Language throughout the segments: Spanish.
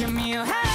give me a hand.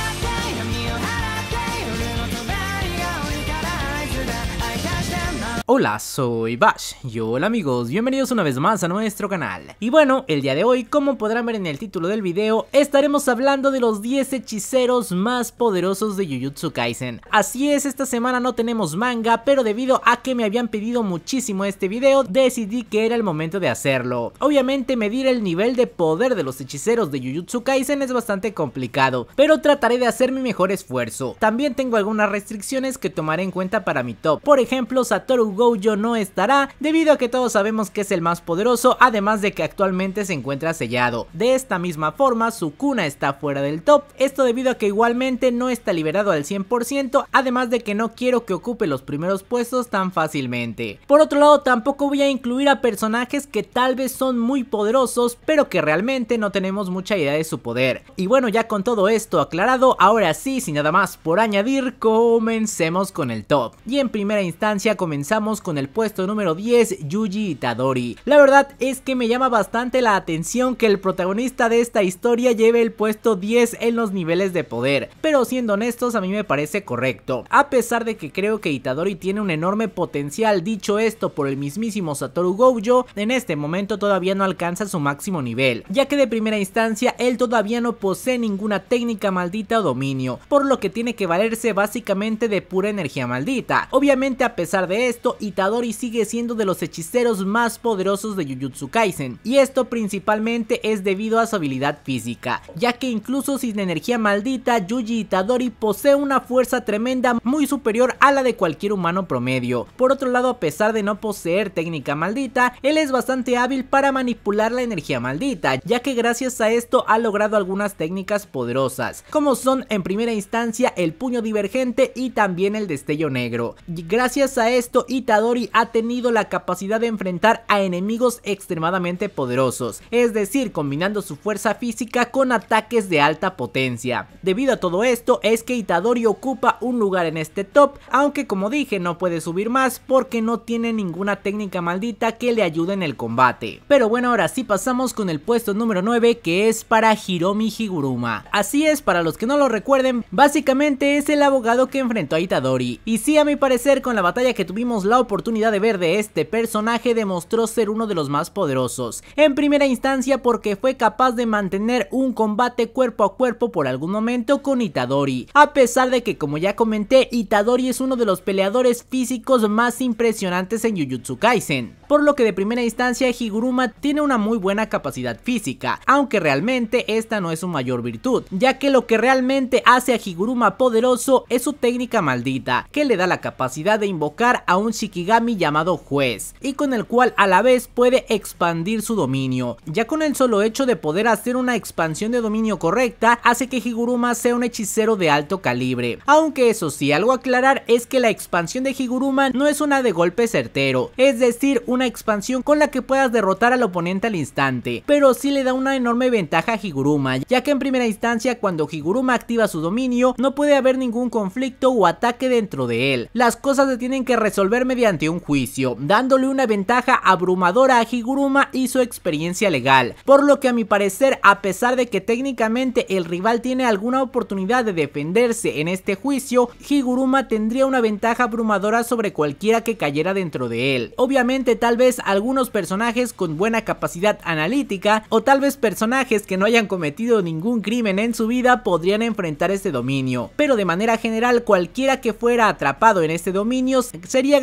Hola, soy Bash y hola amigos, bienvenidos una vez más a nuestro canal. Y bueno, el día de hoy, como podrán ver en el título del video, estaremos hablando de los 10 hechiceros más poderosos de Jujutsu Kaisen. Así es, esta semana no tenemos manga, pero debido a que me habían pedido muchísimo este video, decidí que era el momento de hacerlo. Obviamente medir el nivel de poder de los hechiceros de Jujutsu Kaisen es bastante complicado, pero trataré de hacer mi mejor esfuerzo. También tengo algunas restricciones que tomaré en cuenta para mi top. Por ejemplo, Satoru Gojo no estará debido a que todos sabemos que es el más poderoso además de que actualmente se encuentra sellado. De esta misma forma su cuna está fuera del top, esto debido a que igualmente no está liberado al 100% además de que no quiero que ocupe los primeros puestos tan fácilmente. Por otro lado tampoco voy a incluir a personajes que tal vez son muy poderosos pero que realmente no tenemos mucha idea de su poder. Y bueno ya con todo esto aclarado ahora sí sin nada más por añadir comencemos con el top. Y en primera instancia comenzamos con el puesto número 10, Yuji Itadori. La verdad es que me llama bastante la atención que el protagonista de esta historia lleve el puesto 10 en los niveles de poder, pero siendo honestos a mí me parece correcto. A pesar de que creo que Itadori tiene un enorme potencial, dicho esto por el mismísimo Satoru Gojo, en este momento todavía no alcanza su máximo nivel, ya que de primera instancia él todavía no posee ninguna técnica maldita o dominio, por lo que tiene que valerse básicamente de pura energía maldita. Obviamente a pesar de esto, Itadori sigue siendo de los hechiceros más poderosos de Jujutsu Kaisen, y esto principalmente es debido a su habilidad física, ya que incluso sin energía maldita, Yuji Itadori posee una fuerza tremenda muy superior a la de cualquier humano promedio. Por otro lado, a pesar de no poseer técnica maldita, él es bastante hábil para manipular la energía maldita, ya que gracias a esto ha logrado algunas técnicas poderosas, como son en primera instancia el puño divergente y también el destello negro. gracias a esto, y Itadori ha tenido la capacidad de enfrentar a enemigos extremadamente poderosos, es decir, combinando su fuerza física con ataques de alta potencia. Debido a todo esto es que Itadori ocupa un lugar en este top, aunque como dije no puede subir más porque no tiene ninguna técnica maldita que le ayude en el combate. Pero bueno, ahora sí pasamos con el puesto número 9 que es para Hiromi Higuruma. Así es, para los que no lo recuerden, básicamente es el abogado que enfrentó a Itadori. Y sí, a mi parecer, con la batalla que tuvimos la oportunidad de ver de este personaje demostró ser uno de los más poderosos, en primera instancia porque fue capaz de mantener un combate cuerpo a cuerpo por algún momento con Itadori, a pesar de que como ya comenté Itadori es uno de los peleadores físicos más impresionantes en Jujutsu Kaisen, por lo que de primera instancia Higuruma tiene una muy buena capacidad física, aunque realmente esta no es su mayor virtud, ya que lo que realmente hace a Higuruma poderoso es su técnica maldita, que le da la capacidad de invocar a un Shikigami llamado juez, y con el cual a la vez puede expandir su dominio. Ya con el solo hecho de poder hacer una expansión de dominio correcta, hace que Higuruma sea un hechicero de alto calibre. Aunque eso sí, algo a aclarar es que la expansión de Higuruma no es una de golpe certero, es decir, una expansión con la que puedas derrotar al oponente al instante, pero sí le da una enorme ventaja a Higuruma, ya que en primera instancia cuando Higuruma activa su dominio, no puede haber ningún conflicto o ataque dentro de él. Las cosas se tienen que resolver ante un juicio, dándole una ventaja abrumadora a Higuruma y su experiencia legal, por lo que a mi parecer, a pesar de que técnicamente el rival tiene alguna oportunidad de defenderse en este juicio, Higuruma tendría una ventaja abrumadora sobre cualquiera que cayera dentro de él. Obviamente tal vez algunos personajes con buena capacidad analítica o tal vez personajes que no hayan cometido ningún crimen en su vida podrían enfrentar este dominio, pero de manera general cualquiera que fuera atrapado en este dominio sería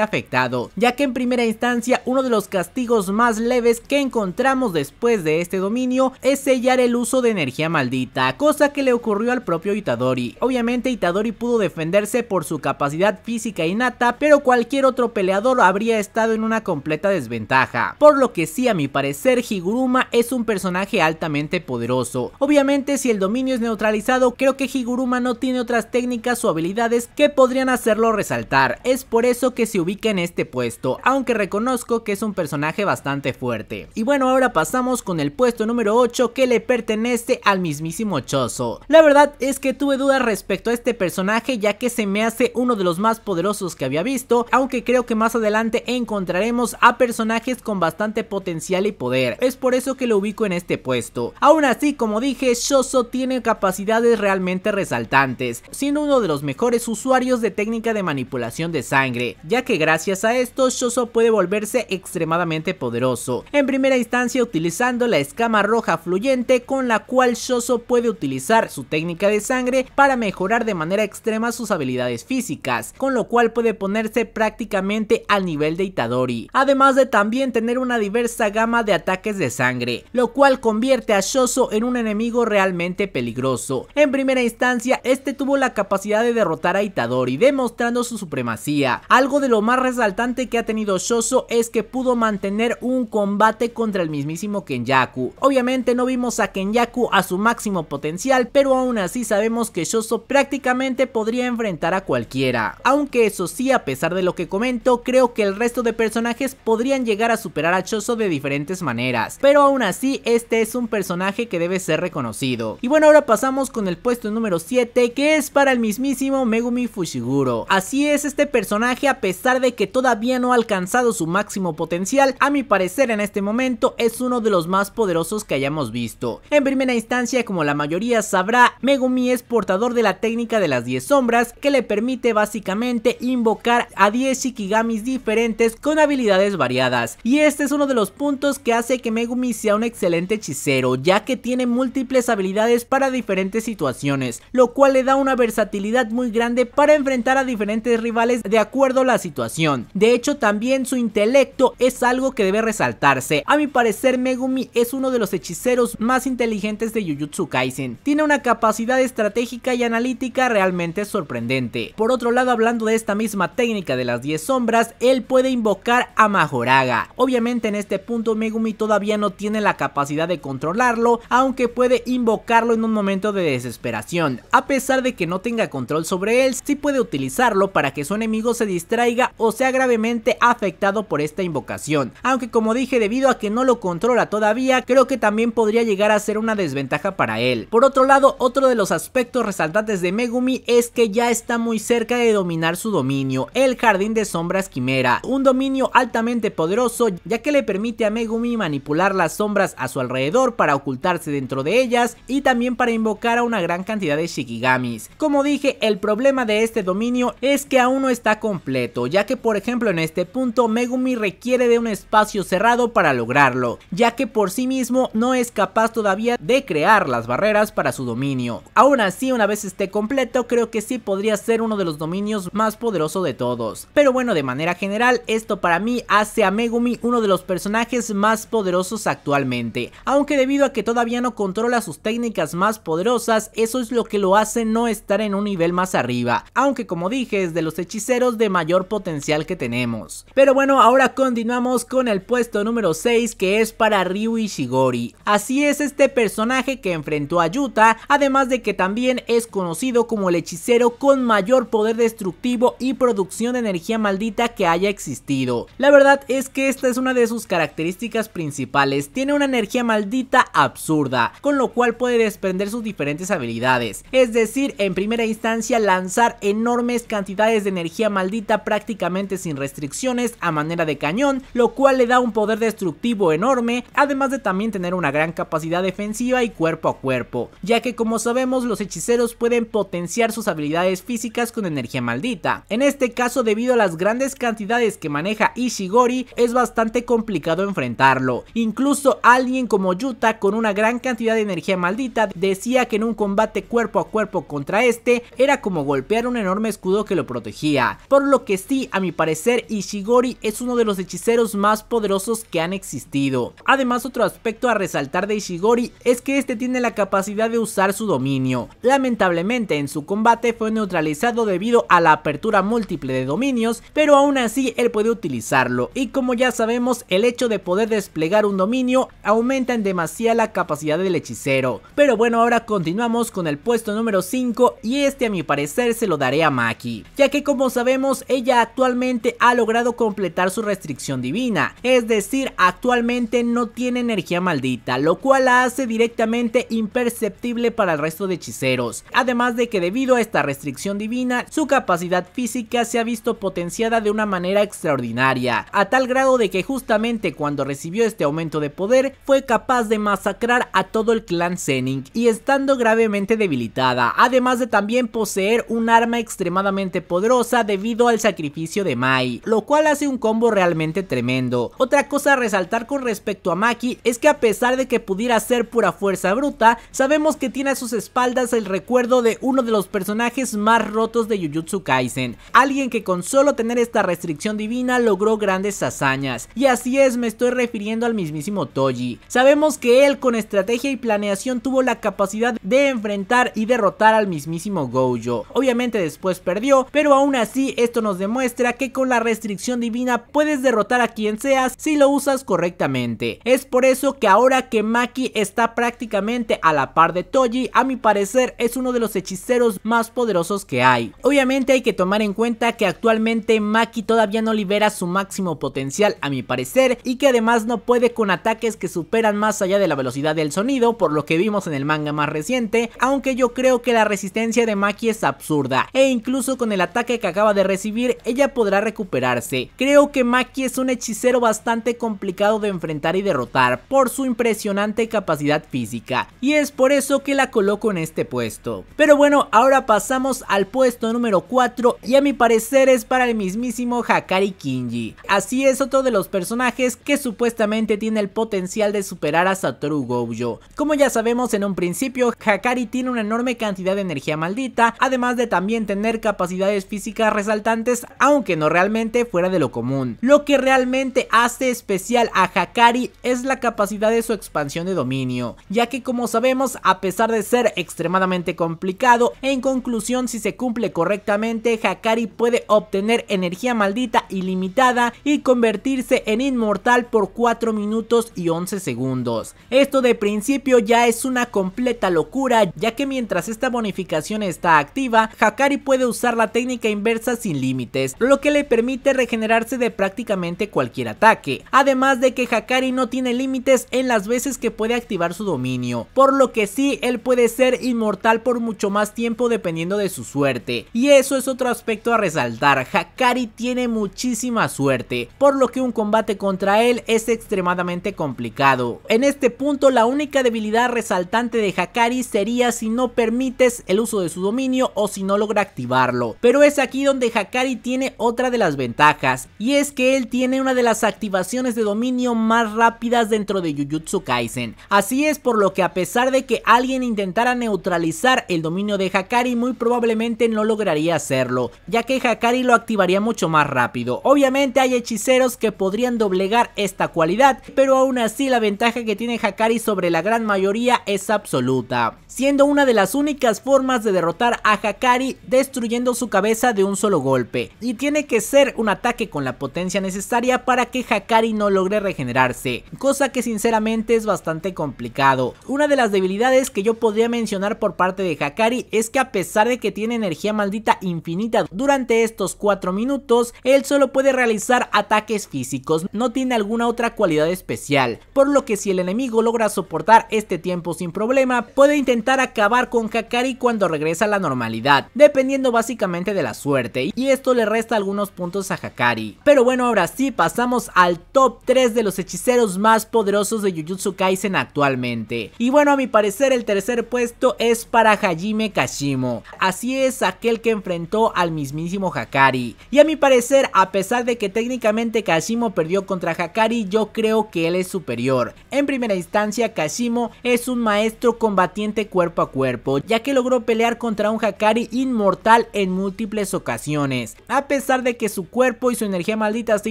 afectado, ya que en primera instancia uno de los castigos más leves que encontramos después de este dominio es sellar el uso de energía maldita, cosa que le ocurrió al propio Itadori. Obviamente Itadori pudo defenderse por su capacidad física innata, pero cualquier otro peleador habría estado en una completa desventaja, por lo que sí a mi parecer Higuruma es un personaje altamente poderoso. Obviamente si el dominio es neutralizado creo que Higuruma no tiene otras técnicas o habilidades que podrían hacerlo resaltar, es por eso que se ubica en este puesto, aunque reconozco que es un personaje bastante fuerte. Y bueno, ahora pasamos con el puesto número 8 que le pertenece al mismísimo Chozo. La verdad es que tuve dudas respecto a este personaje ya que se me hace uno de los más poderosos que había visto, aunque creo que más adelante encontraremos a personajes con bastante potencial y poder. Es por eso que lo ubico en este puesto. Aún así, como dije, Choso tiene capacidades realmente resaltantes, siendo uno de los mejores usuarios de técnica de manipulación de sangre, ya que gracias a esto Shoso puede volverse extremadamente poderoso. En primera instancia utilizando la escama roja fluyente con la cual Shoso puede utilizar su técnica de sangre para mejorar de manera extrema sus habilidades físicas, con lo cual puede ponerse prácticamente al nivel de Itadori, además de también tener una diversa gama de ataques de sangre, lo cual convierte a Shoso en un enemigo realmente peligroso. En primera instancia este tuvo la capacidad de derrotar a Itadori demostrando su supremacía, algo de lo más resaltante que ha tenido Shoso es que pudo mantener un combate contra el mismísimo Kenyaku. Obviamente no vimos a Kenyaku a su máximo potencial, pero aún así sabemos que Shoso prácticamente podría enfrentar a cualquiera. Aunque eso sí, a pesar de lo que comento, creo que el resto de personajes podrían llegar a superar a Shoso de diferentes maneras, pero aún así este es un personaje que debe ser reconocido. Y bueno, ahora pasamos con el puesto número 7, que es para el mismísimo Megumi Fushiguro. Así es, este personaje a pesar de que todavía no ha alcanzado su máximo potencial, a mi parecer en este momento es uno de los más poderosos que hayamos visto. En primera instancia, como la mayoría sabrá, Megumi es portador de la técnica de las 10 sombras que le permite básicamente invocar a 10 Shikigamis diferentes con habilidades variadas. Y este es uno de los puntos que hace que Megumi sea un excelente hechicero, ya que tiene múltiples habilidades para diferentes situaciones, lo cual le da una versatilidad muy grande para enfrentar a diferentes rivales de acuerdo a la situación. De hecho, también su intelecto es algo que debe resaltarse. A mi parecer, Megumi es uno de los hechiceros más inteligentes de Jujutsu Kaisen. Tiene una capacidad estratégica y analítica realmente sorprendente. Por otro lado, hablando de esta misma técnica de las 10 sombras, él puede invocar a Majoraga. Obviamente en este punto Megumi todavía no tiene la capacidad de controlarlo, aunque puede invocarlo en un momento de desesperación. A pesar de que no tenga control sobre él, sí puede utilizarlo para que su enemigo se distraiga o sea gravemente afectado por esta invocación. Aunque como dije debido a que no lo controla todavía, creo que también podría llegar a ser una desventaja para él. Por otro lado, otro de los aspectos resaltantes de Megumi es que ya está muy cerca de dominar su dominio, el Jardín de Sombras Quimera, un dominio altamente poderoso ya que le permite a Megumi manipular las sombras a su alrededor para ocultarse dentro de ellas y también para invocar a una gran cantidad de Shikigamis. Como dije, el problema de este dominio es que aún no está completo ya que por ejemplo en este punto Megumi requiere de un espacio cerrado para lograrlo, ya que por sí mismo no es capaz todavía de crear las barreras para su dominio. Aún así, una vez esté completo, creo que sí podría ser uno de los dominios más poderosos de todos. Pero bueno, de manera general, esto para mí hace a Megumi uno de los personajes más poderosos actualmente, aunque debido a que todavía no controla sus técnicas más poderosas, eso es lo que lo hace no estar en un nivel más arriba, aunque como dije es de los hechiceros de mayor potencial que tenemos. Pero bueno, ahora continuamos con el puesto número 6 que es para Ryu Ishigori. Así es este personaje que enfrentó a Yuta, además de que también es conocido como el hechicero con mayor poder destructivo y producción de energía maldita que haya existido. La verdad es que esta es una de sus características principales, tiene una energía maldita absurda, con lo cual puede desprender sus diferentes habilidades, es decir, en primera instancia lanzar enormes cantidades de energía maldita prácticamente sin restricciones a manera de cañón, lo cual le da un poder destructivo enorme, además de también tener una gran capacidad defensiva y cuerpo a cuerpo, ya que como sabemos los hechiceros pueden potenciar sus habilidades físicas con energía maldita. En este caso debido a las grandes cantidades que maneja Ishigori es bastante complicado enfrentarlo. Incluso alguien como Yuta con una gran cantidad de energía maldita decía que en un combate cuerpo a cuerpo contra este era como golpear un enorme escudo que lo protegía, por lo que que a mi parecer Ishigori es uno de los hechiceros más poderosos que han existido. Además otro aspecto a resaltar de Ishigori es que este tiene la capacidad de usar su dominio. Lamentablemente en su combate fue neutralizado debido a la apertura múltiple de dominios, pero aún así él puede utilizarlo y como ya sabemos el hecho de poder desplegar un dominio aumenta en demasiada la capacidad del hechicero. Pero bueno ahora continuamos con el puesto número 5 y este a mi parecer se lo daré a Maki, ya que como sabemos ella actualmente ha logrado completar su restricción divina, es decir, actualmente no tiene energía maldita, lo cual la hace directamente imperceptible para el resto de hechiceros, además de que debido a esta restricción divina, su capacidad física se ha visto potenciada de una manera extraordinaria, a tal grado de que justamente cuando recibió este aumento de poder, fue capaz de masacrar a todo el clan Zenin y estando gravemente debilitada, además de también poseer un arma extremadamente poderosa debido al sacrificio de Mai, lo cual hace un combo realmente tremendo. Otra cosa a resaltar con respecto a Maki es que a pesar de que pudiera ser pura fuerza bruta, sabemos que tiene a sus espaldas el recuerdo de uno de los personajes más rotos de Jujutsu Kaisen, alguien que con solo tener esta restricción divina logró grandes hazañas, y así es me estoy refiriendo al mismísimo Toji. Sabemos que él con estrategia y planeación tuvo la capacidad de enfrentar y derrotar al mismísimo Gojo. Obviamente después perdió, pero aún así esto nos demuestra que con la restricción divina puedes derrotar a quien seas si lo usas correctamente. Es por eso que ahora que Maki está prácticamente a la par de Toji, a mi parecer es uno de los hechiceros más poderosos que hay. Obviamente hay que tomar en cuenta que actualmente Maki todavía no libera su máximo potencial a mi parecer y que además no puede con ataques que superan más allá de la velocidad del sonido por lo que vimos en el manga más reciente, aunque yo creo que la resistencia de Maki es absurda e incluso con el ataque que acaba de recibir ella podrá recuperarse. Creo que Maki es un hechicero bastante complicado de enfrentar y derrotar por su impresionante capacidad física y es por eso que la coloco en este puesto. Pero bueno, ahora pasamos al puesto número 4 y a mi parecer es para el mismísimo Hakari Kinji. Así es otro de los personajes que supuestamente tiene el potencial de superar a Satoru Gojo. Como ya sabemos en un principio, Hakari tiene una enorme cantidad de energía maldita, además de también tener capacidades físicas resaltantes aunque no realmente fuera de lo común. Lo que realmente hace especial a Hakari es la capacidad de su expansión de dominio, ya que como sabemos, a pesar de ser extremadamente complicado, en conclusión si se cumple correctamente, Hakari puede obtener energía maldita ilimitada y convertirse en inmortal por 4 minutos y 11 segundos. Esto de principio ya es una completa locura, ya que mientras esta bonificación está activa, Hakari puede usar la técnica inversa sin límite lo que le permite regenerarse de prácticamente cualquier ataque, además de que Hakari no tiene límites en las veces que puede activar su dominio, por lo que sí, él puede ser inmortal por mucho más tiempo dependiendo de su suerte, y eso es otro aspecto a resaltar, Hakari tiene muchísima suerte, por lo que un combate contra él es extremadamente complicado. En este punto la única debilidad resaltante de Hakari sería si no permites el uso de su dominio o si no logra activarlo, pero es aquí donde Hakari tiene otra de las ventajas, y es que él tiene una de las activaciones de dominio más rápidas dentro de Jujutsu Kaisen. Así es por lo que a pesar de que alguien intentara neutralizar el dominio de Hakari, muy probablemente no lograría hacerlo, ya que Hakari lo activaría mucho más rápido. Obviamente hay hechiceros que podrían doblegar esta cualidad, pero aún así la ventaja que tiene Hakari sobre la gran mayoría es absoluta, siendo una de las únicas formas de derrotar a Hakari destruyendo su cabeza de un solo golpe y tiene que ser un ataque con la potencia necesaria para que Hakari no logre regenerarse, cosa que sinceramente es bastante complicado. Una de las debilidades que yo podría mencionar por parte de Hakari es que a pesar de que tiene energía maldita infinita durante estos 4 minutos, él solo puede realizar ataques físicos, no tiene alguna otra cualidad especial, por lo que si el enemigo logra soportar este tiempo sin problema, puede intentar acabar con Hakari cuando regresa a la normalidad, dependiendo básicamente de la suerte, y esto le resta algunos puntos a Hakari. Pero bueno, ahora sí, pasamos al top 3 de los hechiceros más poderosos de Jujutsu Kaisen actualmente. Y bueno, a mi parecer el tercer puesto es para Hajime Kashimo. Así es aquel que enfrentó al mismísimo Hakari. Y a mi parecer, a pesar de que técnicamente Kashimo perdió contra Hakari, yo creo que él es superior. En primera instancia, Kashimo es un maestro combatiente cuerpo a cuerpo, ya que logró pelear contra un Hakari inmortal en múltiples ocasiones. A pesar de que su cuerpo y su energía maldita se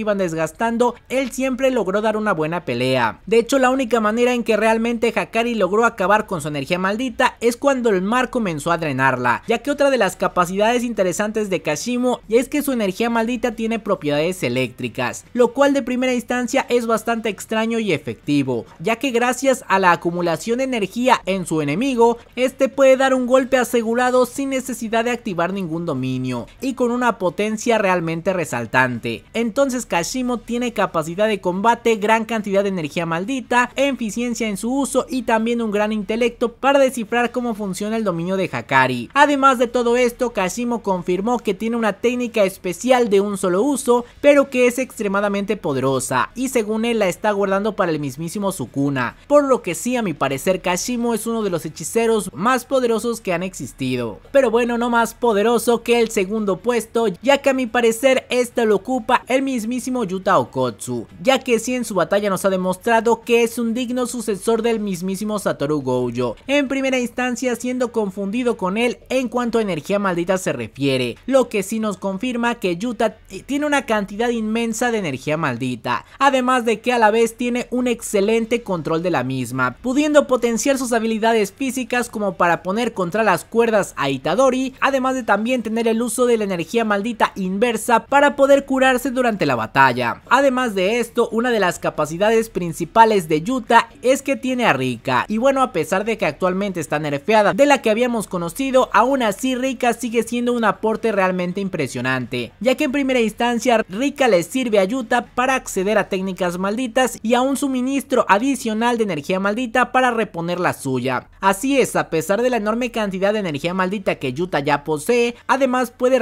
iban desgastando, él siempre logró dar una buena pelea. De hecho, la única manera en que realmente Hakari logró acabar con su energía maldita es cuando el mar comenzó a drenarla, ya que otra de las capacidades interesantes de Kashimo es que su energía maldita tiene propiedades eléctricas, lo cual de primera instancia es bastante extraño y efectivo, ya que gracias a la acumulación de energía en su enemigo, este puede dar un golpe asegurado sin necesidad de activar ningún dominio, y con una potencia realmente resaltante. Entonces Kashimo tiene capacidad de combate, gran cantidad de energía maldita, eficiencia en su uso y también un gran intelecto para descifrar cómo funciona el dominio de Hakari. Además de todo esto, Kashimo confirmó que tiene una técnica especial de un solo uso, pero que es extremadamente poderosa y según él la está guardando para el mismísimo Sukuna, por lo que sí a mi parecer Kashimo es uno de los hechiceros más poderosos que han existido. Pero bueno, no más poderoso que el segundo puesto, ya ya que a mi parecer este lo ocupa el mismísimo Yuta Okotsu, ya que si en su batalla nos ha demostrado que es un digno sucesor del mismísimo Satoru Gojo, en primera instancia siendo confundido con él en cuanto a energía maldita se refiere, lo que sí nos confirma que Yuta tiene una cantidad inmensa de energía maldita, además de que a la vez tiene un excelente control de la misma, pudiendo potenciar sus habilidades físicas como para poner contra las cuerdas a Itadori, además de también tener el uso de la energía maldita inversa para poder curarse durante la batalla. Además de esto, una de las capacidades principales de Yuta es que tiene a Rika, y bueno a pesar de que actualmente está nerfeada de la que habíamos conocido, aún así Rika sigue siendo un aporte realmente impresionante, ya que en primera instancia Rika le sirve a Yuta para acceder a técnicas malditas y a un suministro adicional de energía maldita para reponer la suya. Así es, a pesar de la enorme cantidad de energía maldita que Yuta ya posee, además puede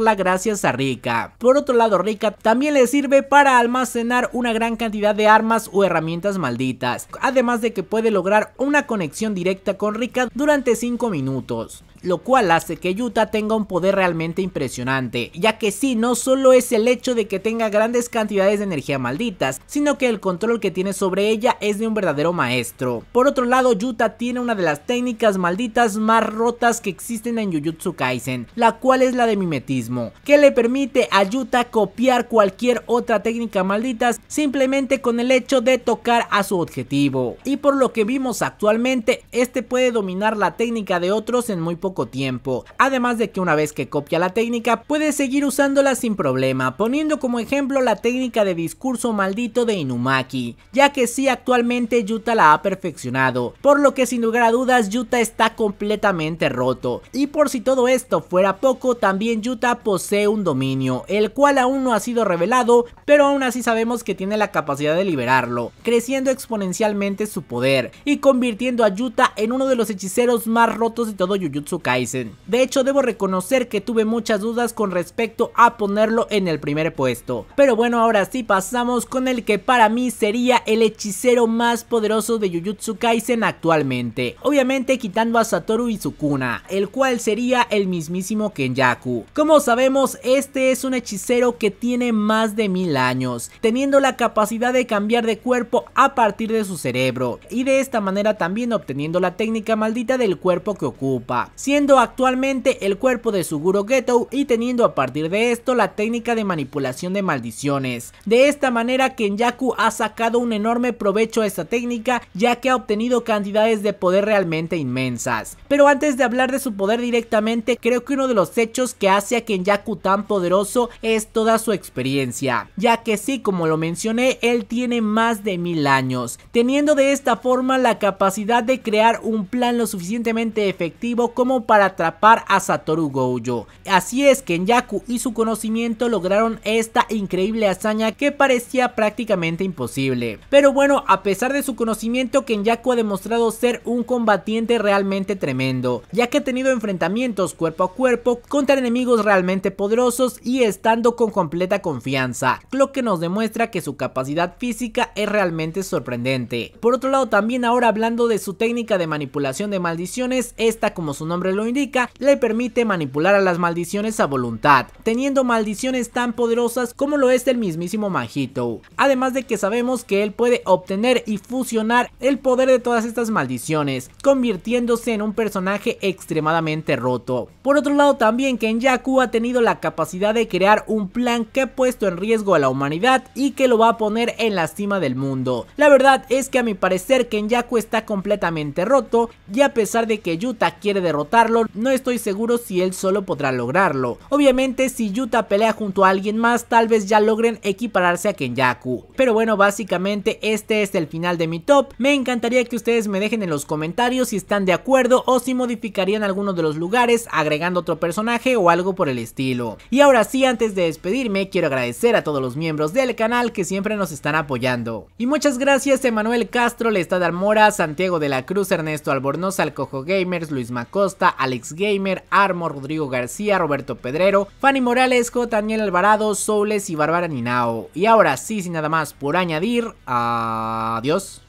la gran gracias a Rika. Por otro lado, Rika también le sirve para almacenar una gran cantidad de armas o herramientas malditas, además de que puede lograr una conexión directa con Rika durante 5 minutos lo cual hace que Yuta tenga un poder realmente impresionante, ya que sí, no solo es el hecho de que tenga grandes cantidades de energía malditas, sino que el control que tiene sobre ella es de un verdadero maestro. Por otro lado, Yuta tiene una de las técnicas malditas más rotas que existen en Jujutsu Kaisen, la cual es la de mimetismo, que le permite a Yuta copiar cualquier otra técnica maldita simplemente con el hecho de tocar a su objetivo. Y por lo que vimos actualmente, este puede dominar la técnica de otros en muy poco poco tiempo, además de que una vez que copia la técnica puede seguir usándola sin problema, poniendo como ejemplo la técnica de discurso maldito de Inumaki, ya que si actualmente Yuta la ha perfeccionado, por lo que sin lugar a dudas Yuta está completamente roto, y por si todo esto fuera poco también Yuta posee un dominio, el cual aún no ha sido revelado, pero aún así sabemos que tiene la capacidad de liberarlo, creciendo exponencialmente su poder, y convirtiendo a Yuta en uno de los hechiceros más rotos de todo Jujutsu de hecho, debo reconocer que tuve muchas dudas con respecto a ponerlo en el primer puesto. Pero bueno, ahora sí pasamos con el que para mí sería el hechicero más poderoso de yujutsu Kaisen actualmente. Obviamente quitando a Satoru y Sukuna, el cual sería el mismísimo Kenjaku. Como sabemos, este es un hechicero que tiene más de mil años, teniendo la capacidad de cambiar de cuerpo a partir de su cerebro, y de esta manera también obteniendo la técnica maldita del cuerpo que ocupa siendo actualmente el cuerpo de Suguro Geto y teniendo a partir de esto la técnica de manipulación de maldiciones. De esta manera Kenyaku ha sacado un enorme provecho a esta técnica ya que ha obtenido cantidades de poder realmente inmensas. Pero antes de hablar de su poder directamente, creo que uno de los hechos que hace a Kenyaku tan poderoso es toda su experiencia, ya que sí, como lo mencioné, él tiene más de mil años, teniendo de esta forma la capacidad de crear un plan lo suficientemente efectivo como para atrapar a Satoru Gojo. Así es que Enyaku y su conocimiento lograron esta increíble hazaña que parecía prácticamente imposible. Pero bueno, a pesar de su conocimiento, Kenyaku ha demostrado ser un combatiente realmente tremendo, ya que ha tenido enfrentamientos cuerpo a cuerpo contra enemigos realmente poderosos y estando con completa confianza, lo que nos demuestra que su capacidad física es realmente sorprendente. Por otro lado, también ahora hablando de su técnica de manipulación de maldiciones, esta como su nombre lo indica, le permite manipular a las maldiciones a voluntad, teniendo maldiciones tan poderosas como lo es el mismísimo Majito. Además de que sabemos que él puede obtener y fusionar el poder de todas estas maldiciones, convirtiéndose en un personaje extremadamente roto. Por otro lado también Kenjaku ha tenido la capacidad de crear un plan que ha puesto en riesgo a la humanidad y que lo va a poner en la cima del mundo. La verdad es que a mi parecer Kenjaku está completamente roto y a pesar de que Yuta quiere derrotar no estoy seguro si él solo podrá lograrlo. Obviamente si Yuta pelea junto a alguien más, tal vez ya logren equipararse a Kenyaku. Pero bueno, básicamente este es el final de mi top. Me encantaría que ustedes me dejen en los comentarios si están de acuerdo o si modificarían alguno de los lugares agregando otro personaje o algo por el estilo. Y ahora sí, antes de despedirme, quiero agradecer a todos los miembros del canal que siempre nos están apoyando. Y muchas gracias Emanuel Castro, Lestad Almora, Santiago de la Cruz, Ernesto Albornoz, Alcojo Gamers, Luis Macosta, Alex Gamer, Armo, Rodrigo García, Roberto Pedrero, Fanny Morales, Daniel Alvarado, Soules y Bárbara Ninao. Y ahora sí, sin nada más por añadir, adiós.